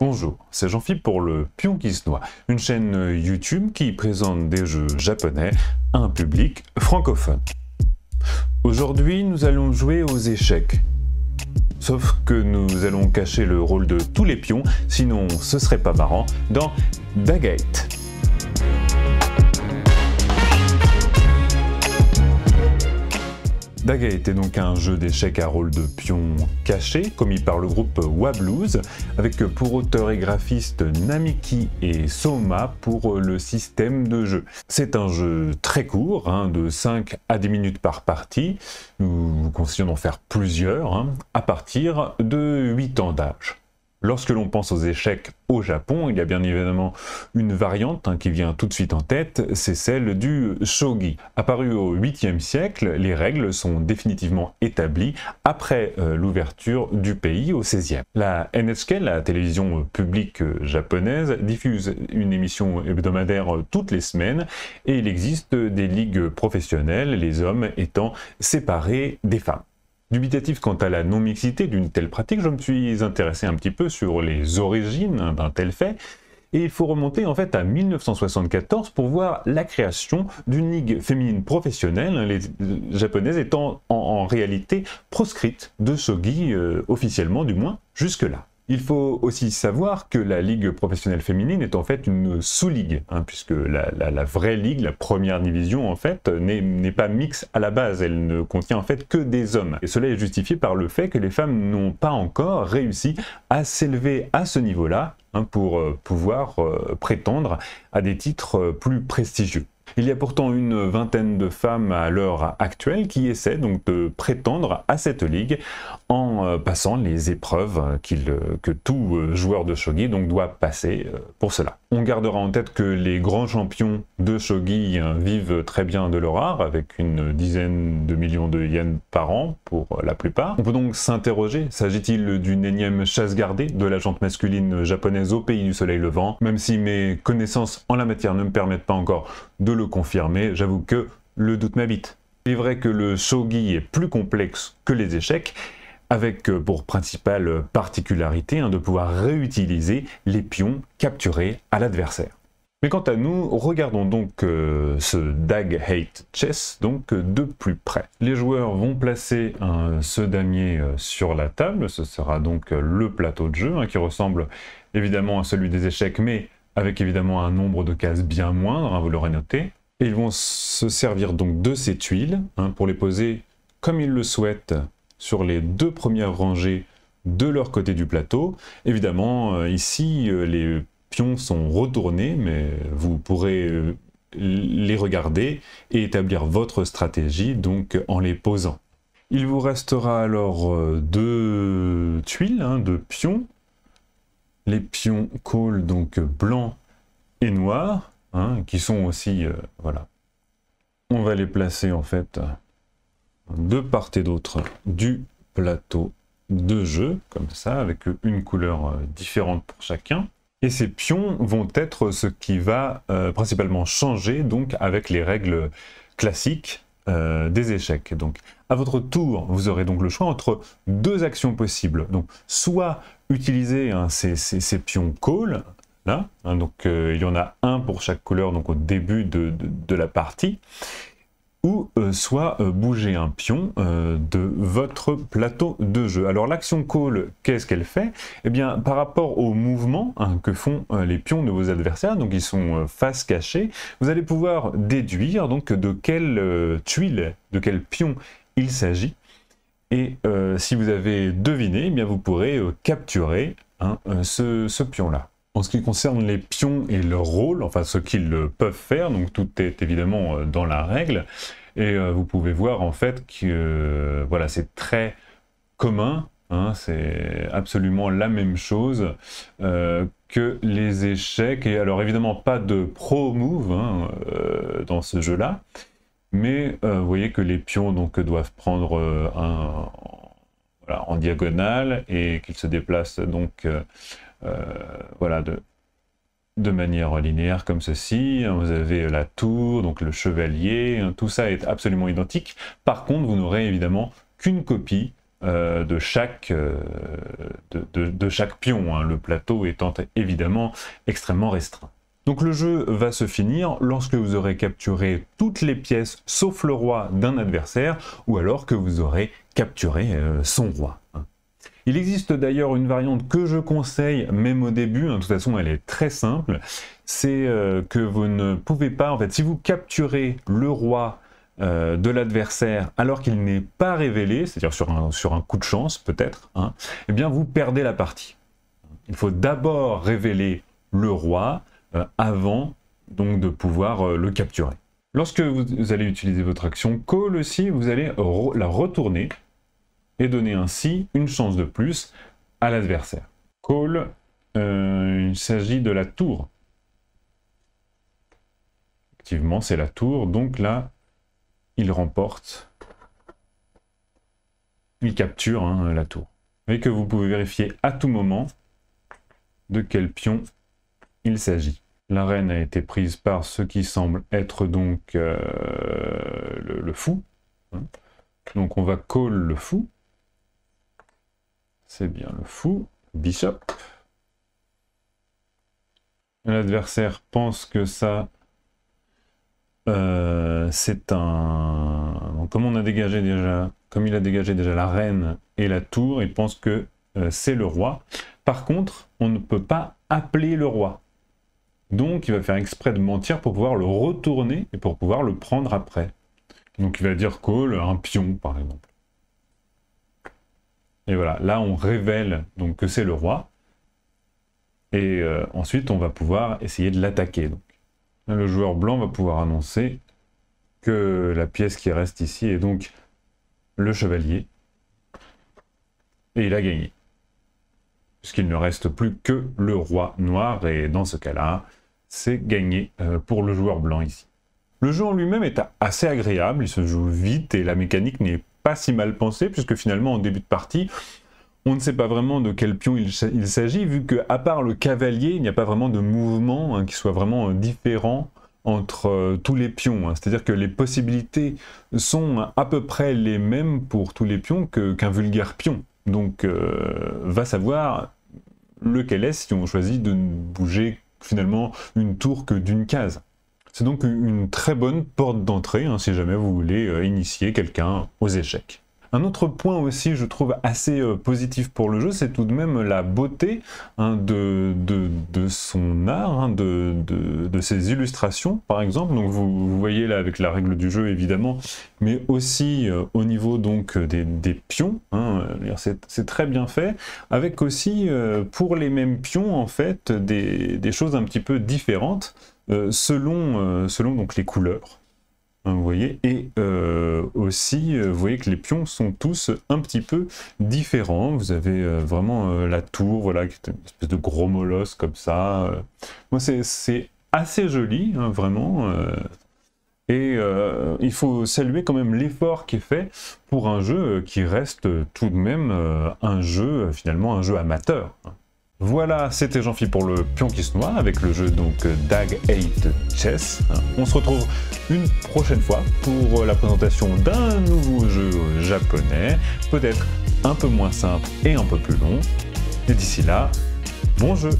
Bonjour, c'est Jean-Philippe pour le Pion qui se noie, une chaîne YouTube qui présente des jeux japonais à un public francophone. Aujourd'hui, nous allons jouer aux échecs. Sauf que nous allons cacher le rôle de tous les pions, sinon ce serait pas marrant, dans Dagate. Daga était donc un jeu d'échecs à rôle de pion caché, commis par le groupe Wabluze, avec pour auteurs et graphistes Namiki et Soma pour le système de jeu. C'est un jeu très court, hein, de 5 à 10 minutes par partie, nous vous conseillons d'en faire plusieurs, hein, à partir de 8 ans d'âge. Lorsque l'on pense aux échecs au Japon, il y a bien évidemment une variante hein, qui vient tout de suite en tête, c'est celle du shogi. Apparu au 8e siècle, les règles sont définitivement établies après euh, l'ouverture du pays au 16e. La NHK, la télévision euh, publique euh, japonaise, diffuse une émission hebdomadaire toutes les semaines et il existe des ligues professionnelles, les hommes étant séparés des femmes. Dubitatif quant à la non-mixité d'une telle pratique, je me suis intéressé un petit peu sur les origines d'un tel fait, et il faut remonter en fait à 1974 pour voir la création d'une ligue féminine professionnelle, les japonaises étant en, réalité proscrites de shogi, euh, officiellement du moins, jusque-là. Il faut aussi savoir que la Ligue professionnelle féminine est en fait une sous-ligue, hein, puisque la, vraie Ligue, la première division en fait, n'est pas mixte à la base, elle ne contient en fait que des hommes. Et cela est justifié par le fait que les femmes n'ont pas encore réussi à s'élever à ce niveau-là hein, pour euh, pouvoir euh, prétendre à des titres euh, plus prestigieux. Il y a pourtant une vingtaine de femmes à l'heure actuelle qui essaient donc de prétendre à cette ligue en euh, passant les épreuves que tout euh, joueur de shogi doit passer euh, pour cela. On gardera en tête que les grands champions de shogi vivent très bien de leur art avec une dizaine de millions de yens par an pour la plupart. On peut donc s'interroger, s'agit-il d'une énième chasse gardée de la jante masculine japonaise au pays du soleil levant Même si mes connaissances en la matière ne me permettent pas encore de le confirmer, j'avoue que le doute m'habite. Il est vrai que le shogi est plus complexe que les échecs, avec euh, pour principale particularité hein, de pouvoir réutiliser les pions capturés à l'adversaire. Mais quant à nous, regardons donc euh, ce Dag Hate Chess donc euh, de plus près. Les joueurs vont placer ce damier sur la table, ce sera donc le plateau de jeu hein, qui ressemble évidemment à celui des échecs mais avec évidemment un nombre de cases bien moindre, hein, vous l'aurez noté. Et ils vont se servir donc de ces tuiles hein, pour les poser comme ils le souhaitent sur les deux premières rangées de leur côté du plateau. Évidemment, euh, ici, euh, les pions sont retournés, mais vous pourrez euh, les regarder et établir votre stratégie donc en les posant. Il vous restera alors deux tuiles, hein, deux pions, les pions call donc blanc et noir, hein, qui sont aussi, euh, voilà, on va les placer en fait de part et d'autre du plateau de jeu, comme ça, avec une couleur euh, différente pour chacun. Et ces pions vont être ce qui va euh, principalement changer donc avec les règles classiques des échecs. Donc à votre tour, vous aurez donc le choix entre deux actions possibles. Donc soit utiliser hein, ces, pions call, là, hein, donc euh, il y en a un pour chaque couleur, donc au début de, la partie, ou euh, soit euh, bouger un pion de votre plateau de jeu. Alors l'action call, qu'est-ce qu'elle fait eh bien, par rapport aux mouvements hein, que font les pions de vos adversaires, donc ils sont face cachée, vous allez pouvoir déduire donc de quelle tuile, de quel pion il s'agit. Et euh, si vous avez deviné, eh bien vous pourrez euh, capturer hein, euh, ce, pion-là. En ce qui concerne les pions et leur rôle, enfin ce qu'ils peuvent faire, donc tout est évidemment dans la règle, et vous pouvez voir en fait que voilà, c'est très commun, hein, c'est absolument la même chose que les échecs, et alors évidemment pas de pro move hein, dans ce jeu-là, mais euh, vous voyez que les pions donc, doivent prendre euh, en, diagonale et qu'ils se déplacent donc euh, voilà, de, manière linéaire comme ceci. Hein, vous avez la tour, donc le chevalier, hein, tout ça est absolument identique. Par contre, vous n'aurez évidemment qu'une copie de, chaque, de, chaque pion, hein, le plateau étant évidemment extrêmement restreint. Donc le jeu va se finir lorsque vous aurez capturé toutes les pièces sauf le roi d'un adversaire ou alors que vous aurez capturé euh, son roi. Il existe d'ailleurs une variante que je conseille même au début, hein, de toute façon elle est très simple, c'est euh, que vous ne pouvez pas, en fait si vous capturez le roi euh, de l'adversaire alors qu'il n'est pas révélé, c'est-à-dire sur un, coup de chance peut-être, hein, eh bien vous perdez la partie. Il faut d'abord révéler le roi, euh, avant donc de pouvoir euh, le capturer. Lorsque vous, allez utiliser votre action call aussi, vous allez la retourner et donner ainsi une chance de plus à l'adversaire. Call, euh, il s'agit de la tour. Effectivement, c'est la tour, donc là, il remporte. Il capture hein, la tour. Et que vous pouvez vérifier à tout moment de quel pion il s'agit. reine a été prise par ce qui semble être donc euh, le, fou. Hein. Donc on va call le fou. C'est bien le fou, bishop. L'adversaire pense que ça, euh, c'est un... comme on a dégagé déjà, comme il a dégagé déjà la reine et la tour, il pense que euh, c'est le roi. Par contre, on ne peut pas appeler le roi. Donc il va faire exprès de mentir pour pouvoir le retourner et pour pouvoir le prendre après. Donc il va dire call un pion par exemple. Et voilà, là on révèle donc que c'est le roi. Et euh, ensuite on va pouvoir essayer de l'attaquer. le joueur blanc va pouvoir annoncer que la pièce qui reste ici est donc le chevalier. Et il a gagné puisqu'il ne reste plus que le roi noir, et dans ce cas-là, c'est gagné euh, pour le joueur blanc ici. Le jeu en lui-même est assez agréable, il se joue vite et la mécanique n'est pas si mal pensée puisque finalement en début de partie, on ne sait pas vraiment de quel pion il, s'agit vu que à part le cavalier, il n'y a pas vraiment de mouvement hein, qui soit vraiment euh, différent entre euh, tous les pions. Hein. C'est-à-dire que les possibilités sont à peu près les mêmes pour tous les pions qu'un vulgaire pion. Donc va savoir lequel est si on choisit de ne bouger finalement une tour que d'une case. C'est donc une très bonne porte d'entrée hein, si jamais vous voulez euh, initier quelqu'un aux échecs. Un autre point aussi, je trouve assez euh, positif pour le jeu, c'est tout de même la beauté hein, de, son art, hein, de, ses illustrations, par exemple. Donc vous, voyez là avec la règle du jeu, évidemment, mais aussi euh, au niveau donc euh, des, pions. Hein, c'est très bien fait, avec aussi pour les mêmes pions en fait des, choses un petit peu différentes selon, selon donc les couleurs. Hein, vous voyez, et euh, aussi, euh, vous voyez que les pions sont tous un petit peu différents. Vous avez euh, vraiment la tour, voilà, qui est une espèce de gros molosse comme ça. Moi, c'est assez joli, hein, vraiment. et il faut saluer quand même l'effort qui est fait pour un jeu qui reste tout de même un jeu, finalement, un jeu amateur. Hein. Voilà, c'était Jean-Philippe pour le Pion qui se noie avec le jeu donc euh, Dag 8 Chess. On se retrouve une prochaine fois pour euh, la présentation d'un nouveau jeu japonais, peut-être un peu moins simple et un peu plus long. Et d'ici là, bon jeu